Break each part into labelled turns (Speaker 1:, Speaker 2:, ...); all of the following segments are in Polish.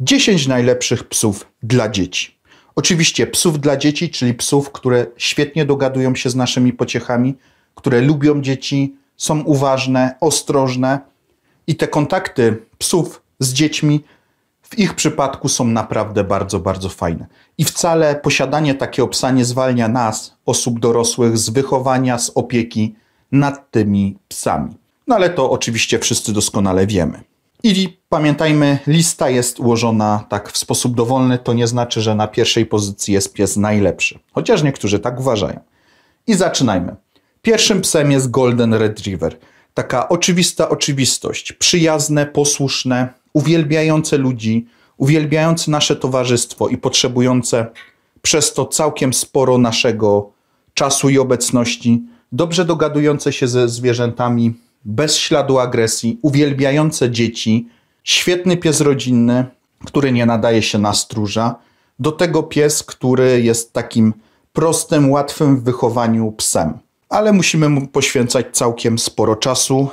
Speaker 1: 10 najlepszych psów dla dzieci. Oczywiście psów dla dzieci, czyli psów, które świetnie dogadują się z naszymi pociechami, które lubią dzieci, są uważne, ostrożne i te kontakty psów z dziećmi w ich przypadku są naprawdę bardzo, bardzo fajne. I wcale posiadanie takiego psa nie zwalnia nas, osób dorosłych, z wychowania, z opieki nad tymi psami. No ale to oczywiście wszyscy doskonale wiemy. I pamiętajmy, lista jest ułożona tak w sposób dowolny, to nie znaczy, że na pierwszej pozycji jest pies najlepszy, chociaż niektórzy tak uważają. I zaczynajmy. Pierwszym psem jest Golden Retriever. Taka oczywista oczywistość, przyjazne, posłuszne, uwielbiające ludzi, uwielbiające nasze towarzystwo i potrzebujące przez to całkiem sporo naszego czasu i obecności, dobrze dogadujące się ze zwierzętami, bez śladu agresji, uwielbiające dzieci, świetny pies rodzinny, który nie nadaje się na stróża. Do tego pies, który jest takim prostym, łatwym w wychowaniu psem. Ale musimy mu poświęcać całkiem sporo czasu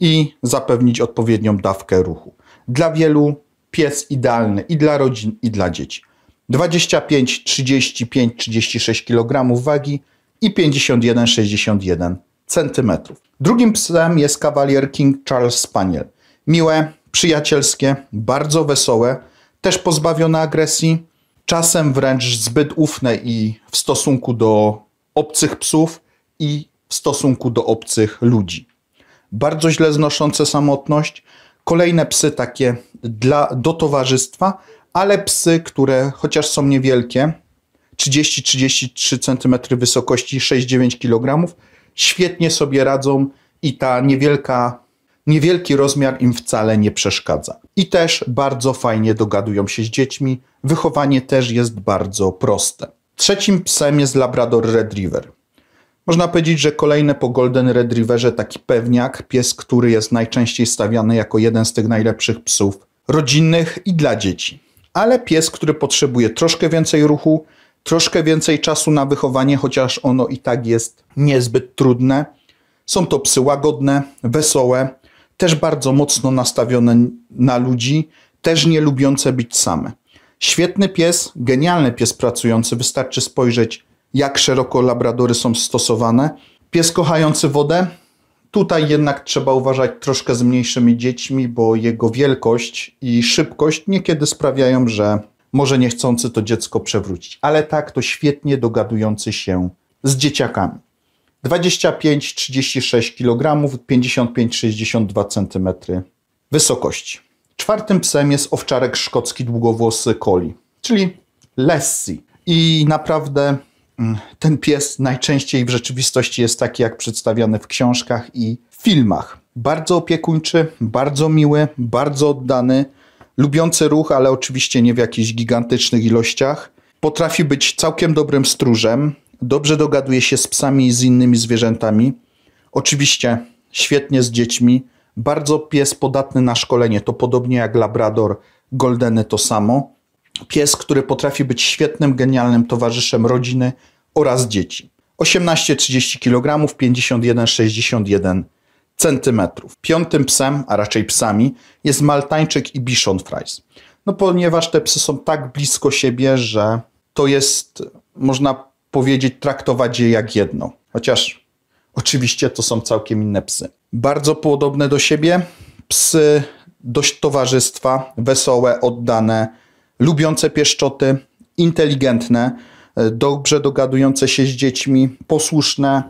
Speaker 1: i zapewnić odpowiednią dawkę ruchu. Dla wielu pies idealny i dla rodzin, i dla dzieci. 25, 35, 36 kg wagi i 51, 61 centymetrów. Drugim psem jest kawalier King Charles Spaniel. Miłe, przyjacielskie, bardzo wesołe, też pozbawione agresji, czasem wręcz zbyt ufne i w stosunku do obcych psów i w stosunku do obcych ludzi. Bardzo źle znoszące samotność, kolejne psy takie dla, do towarzystwa, ale psy, które chociaż są niewielkie, 30-33 cm wysokości, 6-9 kg, świetnie sobie radzą i ta niewielka, niewielki rozmiar im wcale nie przeszkadza. I też bardzo fajnie dogadują się z dziećmi. Wychowanie też jest bardzo proste. Trzecim psem jest Labrador Redriver. Można powiedzieć, że kolejne po Golden Retrieverze taki pewniak, pies, który jest najczęściej stawiany jako jeden z tych najlepszych psów rodzinnych i dla dzieci. Ale pies, który potrzebuje troszkę więcej ruchu, troszkę więcej czasu na wychowanie, chociaż ono i tak jest niezbyt trudne. Są to psy łagodne, wesołe, też bardzo mocno nastawione na ludzi, też nie lubiące być same. Świetny pies, genialny pies pracujący, wystarczy spojrzeć, jak szeroko labradory są stosowane. Pies kochający wodę, tutaj jednak trzeba uważać troszkę z mniejszymi dziećmi, bo jego wielkość i szybkość niekiedy sprawiają, że może niechcący to dziecko przewrócić. Ale tak, to świetnie dogadujący się z dzieciakami. 25-36 kg, 55-62 cm wysokości. Czwartym psem jest owczarek szkocki długowłosy Coli, czyli Lessie. I naprawdę mm, ten pies najczęściej w rzeczywistości jest taki, jak przedstawiany w książkach i filmach. Bardzo opiekuńczy, bardzo miły, bardzo oddany, lubiący ruch, ale oczywiście nie w jakichś gigantycznych ilościach. Potrafi być całkiem dobrym stróżem, dobrze dogaduje się z psami i z innymi zwierzętami. Oczywiście świetnie z dziećmi. Bardzo pies podatny na szkolenie, to podobnie jak Labrador, Goldeny to samo. Pies, który potrafi być świetnym, genialnym towarzyszem rodziny oraz dzieci. 18,30 kg, 51,61 centymetrów. Piątym psem, a raczej psami, jest Maltańczyk i Bichon Fries. No ponieważ te psy są tak blisko siebie, że to jest, można powiedzieć, traktować je jak jedno. Chociaż oczywiście to są całkiem inne psy. Bardzo podobne do siebie, psy dość towarzystwa, wesołe, oddane, lubiące pieszczoty, inteligentne, e, dobrze dogadujące się z dziećmi, posłuszne,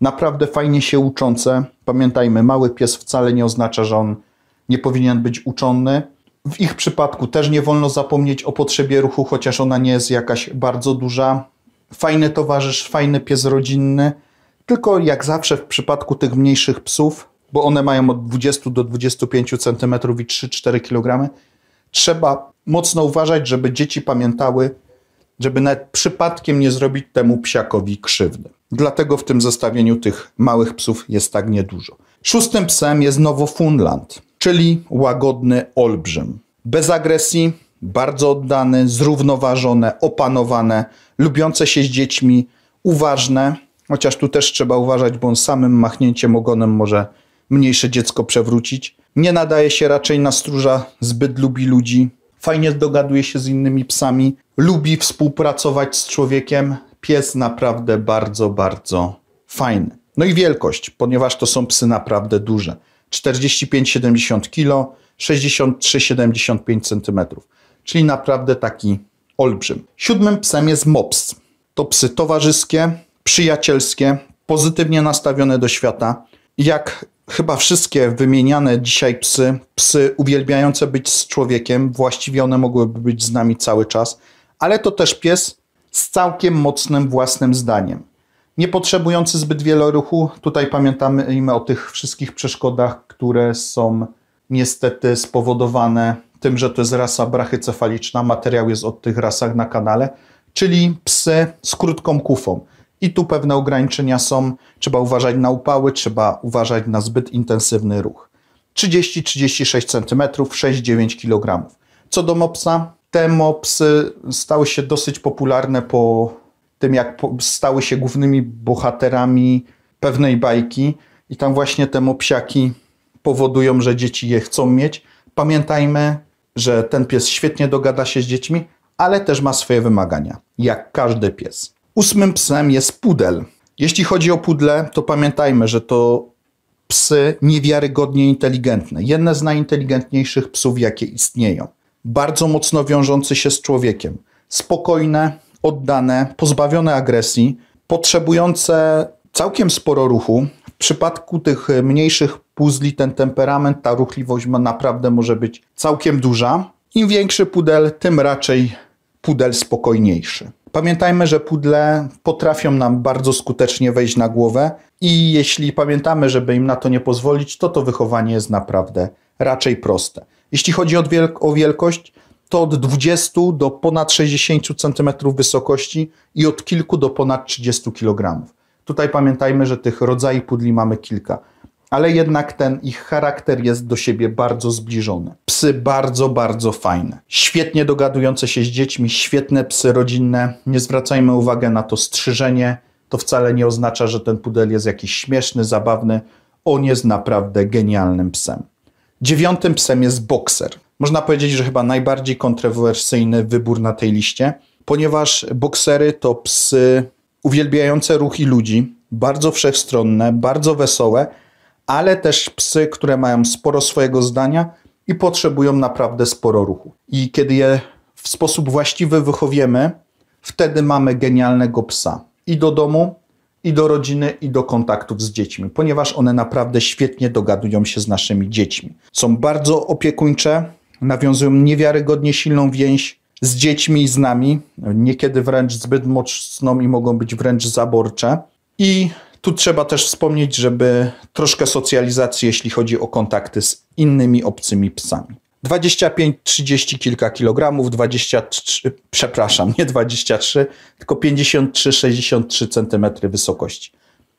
Speaker 1: naprawdę fajnie się uczące. Pamiętajmy, mały pies wcale nie oznacza, że on nie powinien być uczony. W ich przypadku też nie wolno zapomnieć o potrzebie ruchu, chociaż ona nie jest jakaś bardzo duża. Fajny towarzysz, fajny pies rodzinny, tylko jak zawsze w przypadku tych mniejszych psów, bo one mają od 20 do 25 cm i 3-4 kg, trzeba mocno uważać, żeby dzieci pamiętały, żeby nawet przypadkiem nie zrobić temu psiakowi krzywdy. Dlatego w tym zestawieniu tych małych psów jest tak niedużo. Szóstym psem jest Nowofundland, czyli łagodny olbrzym. Bez agresji, bardzo oddany, zrównoważone, opanowane, lubiące się z dziećmi, uważne, chociaż tu też trzeba uważać, bo on samym machnięciem ogonem może mniejsze dziecko przewrócić. Nie nadaje się raczej na stróża, zbyt lubi ludzi, fajnie dogaduje się z innymi psami, lubi współpracować z człowiekiem, Pies naprawdę bardzo, bardzo fajny. No i wielkość, ponieważ to są psy naprawdę duże. 45-70 kg, 63-75 cm. Czyli naprawdę taki olbrzym. Siódmym psem jest mops. To psy towarzyskie, przyjacielskie, pozytywnie nastawione do świata. Jak chyba wszystkie wymieniane dzisiaj psy, psy uwielbiające być z człowiekiem, właściwie one mogłyby być z nami cały czas, ale to też pies z całkiem mocnym własnym zdaniem. Nie potrzebujący zbyt wiele ruchu, tutaj pamiętamy o tych wszystkich przeszkodach, które są niestety spowodowane tym, że to jest rasa brachycefaliczna, materiał jest o tych rasach na kanale, czyli psy z krótką kufą. I tu pewne ograniczenia są, trzeba uważać na upały, trzeba uważać na zbyt intensywny ruch. 30-36 cm, 6-9 kg. Co do mopsa, te mopsy stały się dosyć popularne po tym, jak stały się głównymi bohaterami pewnej bajki. I tam właśnie te mopsiaki powodują, że dzieci je chcą mieć. Pamiętajmy, że ten pies świetnie dogada się z dziećmi, ale też ma swoje wymagania, jak każdy pies. Ósmym psem jest pudel. Jeśli chodzi o pudle, to pamiętajmy, że to psy niewiarygodnie inteligentne. Jedne z najinteligentniejszych psów, jakie istnieją bardzo mocno wiążący się z człowiekiem. Spokojne, oddane, pozbawione agresji, potrzebujące całkiem sporo ruchu. W przypadku tych mniejszych puzli ten temperament, ta ruchliwość ma naprawdę może być całkiem duża. Im większy pudel, tym raczej pudel spokojniejszy. Pamiętajmy, że pudle potrafią nam bardzo skutecznie wejść na głowę i jeśli pamiętamy, żeby im na to nie pozwolić, to to wychowanie jest naprawdę raczej proste. Jeśli chodzi o wielkość, to od 20 do ponad 60 cm wysokości i od kilku do ponad 30 kg. Tutaj pamiętajmy, że tych rodzajów pudli mamy kilka, ale jednak ten ich charakter jest do siebie bardzo zbliżony. Psy bardzo, bardzo fajne. Świetnie dogadujące się z dziećmi, świetne psy rodzinne. Nie zwracajmy uwagi na to strzyżenie. To wcale nie oznacza, że ten pudel jest jakiś śmieszny, zabawny. On jest naprawdę genialnym psem. Dziewiątym psem jest bokser. Można powiedzieć, że chyba najbardziej kontrowersyjny wybór na tej liście, ponieważ boksery to psy uwielbiające ruch i ludzi, bardzo wszechstronne, bardzo wesołe, ale też psy, które mają sporo swojego zdania i potrzebują naprawdę sporo ruchu. I kiedy je w sposób właściwy wychowiemy, wtedy mamy genialnego psa. I do domu, i do rodziny, i do kontaktów z dziećmi, ponieważ one naprawdę świetnie dogadują się z naszymi dziećmi. Są bardzo opiekuńcze, nawiązują niewiarygodnie silną więź z dziećmi i z nami, niekiedy wręcz zbyt mocną i mogą być wręcz zaborcze. I tu trzeba też wspomnieć, żeby troszkę socjalizacji, jeśli chodzi o kontakty z innymi obcymi psami. 25, 30 kilka kilogramów, 23, przepraszam, nie 23, tylko 53, 63 centymetry wysokości.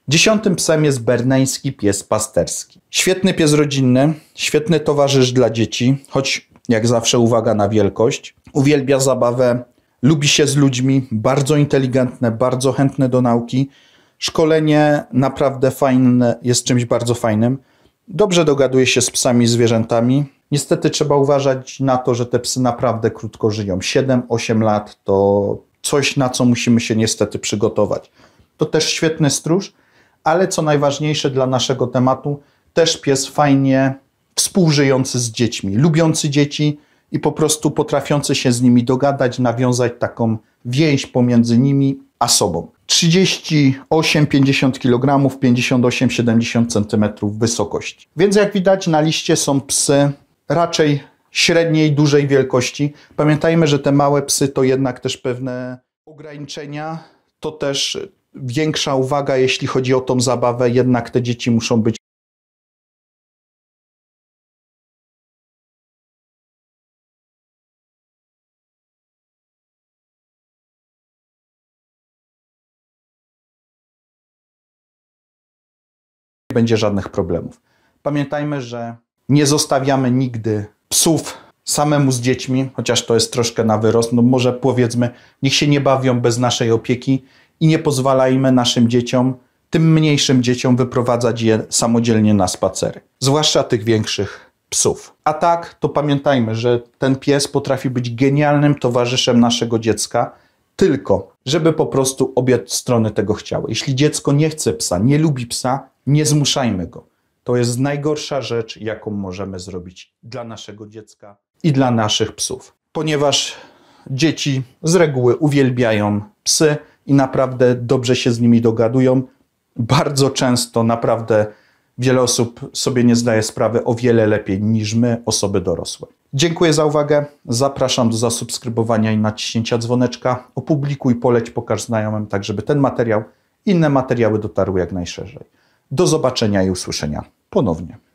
Speaker 1: Dziesiątym psem jest berneński pies pasterski. Świetny pies rodzinny, świetny towarzysz dla dzieci, choć jak zawsze uwaga na wielkość. Uwielbia zabawę, lubi się z ludźmi, bardzo inteligentne, bardzo chętne do nauki. Szkolenie naprawdę fajne, jest czymś bardzo fajnym. Dobrze dogaduje się z psami i zwierzętami, Niestety trzeba uważać na to, że te psy naprawdę krótko żyją. 7-8 lat to coś, na co musimy się niestety przygotować. To też świetny stróż, ale co najważniejsze dla naszego tematu, też pies fajnie współżyjący z dziećmi, lubiący dzieci i po prostu potrafiący się z nimi dogadać, nawiązać taką więź pomiędzy nimi a sobą. 38-50 kg, 58-70 cm wysokości. Więc jak widać na liście są psy raczej średniej, dużej wielkości. Pamiętajmy, że te małe psy to jednak też pewne ograniczenia, to też większa uwaga, jeśli chodzi o tą zabawę, jednak te dzieci muszą być będzie żadnych problemów. Pamiętajmy, że nie zostawiamy nigdy psów samemu z dziećmi, chociaż to jest troszkę na wyrost. No może powiedzmy, niech się nie bawią bez naszej opieki i nie pozwalajmy naszym dzieciom, tym mniejszym dzieciom, wyprowadzać je samodzielnie na spacery. Zwłaszcza tych większych psów. A tak, to pamiętajmy, że ten pies potrafi być genialnym towarzyszem naszego dziecka, tylko żeby po prostu obie strony tego chciały. Jeśli dziecko nie chce psa, nie lubi psa, nie zmuszajmy go. To jest najgorsza rzecz, jaką możemy zrobić dla naszego dziecka i dla naszych psów, ponieważ dzieci z reguły uwielbiają psy i naprawdę dobrze się z nimi dogadują. Bardzo często naprawdę wiele osób sobie nie zdaje sprawy o wiele lepiej niż my, osoby dorosłe. Dziękuję za uwagę. Zapraszam do zasubskrybowania i naciśnięcia dzwoneczka. Opublikuj, poleć, pokaż znajomym, tak żeby ten materiał, inne materiały dotarły jak najszerzej. Do zobaczenia i usłyszenia ponownie.